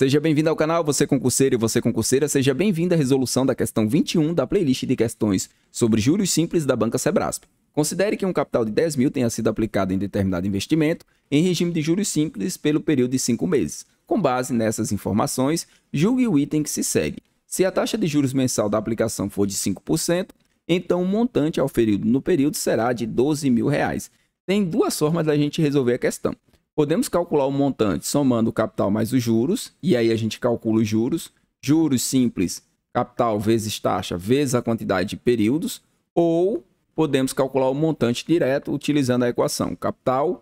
Seja bem-vindo ao canal, você concurseiro e você concurseira, seja bem-vindo à resolução da questão 21 da playlist de questões sobre juros simples da banca Sebrasp. Considere que um capital de 10 mil tenha sido aplicado em determinado investimento em regime de juros simples pelo período de 5 meses. Com base nessas informações, julgue o item que se segue. Se a taxa de juros mensal da aplicação for de 5%, então o montante ferido no período será de 12 mil. Reais. Tem duas formas da gente resolver a questão. Podemos calcular o montante somando o capital mais os juros, e aí a gente calcula os juros. Juros simples, capital vezes taxa vezes a quantidade de períodos, ou podemos calcular o montante direto utilizando a equação capital,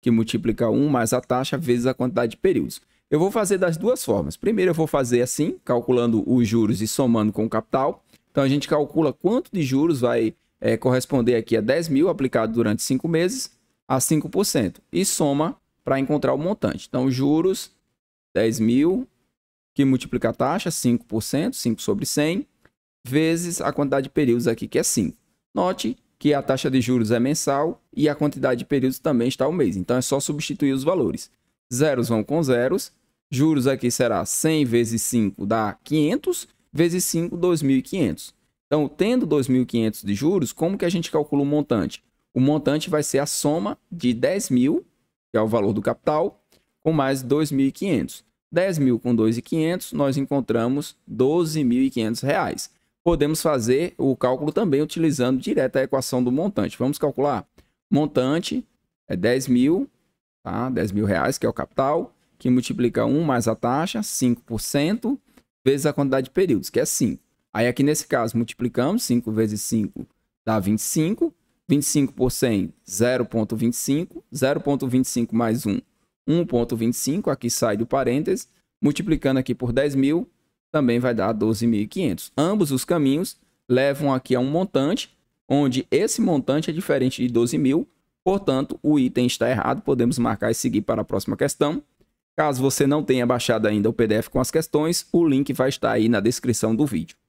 que multiplica 1 mais a taxa vezes a quantidade de períodos. Eu vou fazer das duas formas. Primeiro eu vou fazer assim, calculando os juros e somando com o capital. Então a gente calcula quanto de juros vai é, corresponder aqui a 10 mil aplicado durante 5 meses a 5% e soma para encontrar o montante. Então, juros, 10 mil, que multiplica a taxa, 5%, 5 sobre 100, vezes a quantidade de períodos aqui, que é 5. Note que a taxa de juros é mensal e a quantidade de períodos também está ao mês. Então, é só substituir os valores. Zeros vão com zeros. Juros aqui será 100 vezes 5 dá 500, vezes 5, 2.500. Então, tendo 2.500 de juros, como que a gente calcula o montante? O montante vai ser a soma de 10 mil que é o valor do capital, com mais 2.500. 10 mil com 2.500, nós encontramos 12.500 reais. Podemos fazer o cálculo também utilizando direto a equação do montante. Vamos calcular. Montante é 10 mil, tá? 10 mil reais, que é o capital, que multiplica 1 mais a taxa, 5%, vezes a quantidade de períodos, que é 5. Aí aqui nesse caso, multiplicamos, 5 vezes 5 dá 25, 25 por 100, 0,25. 0,25 mais 1, 1,25. Aqui sai do parênteses. Multiplicando aqui por 10 mil, também vai dar 12.500. Ambos os caminhos levam aqui a um montante, onde esse montante é diferente de 12 mil. Portanto, o item está errado. Podemos marcar e seguir para a próxima questão. Caso você não tenha baixado ainda o PDF com as questões, o link vai estar aí na descrição do vídeo.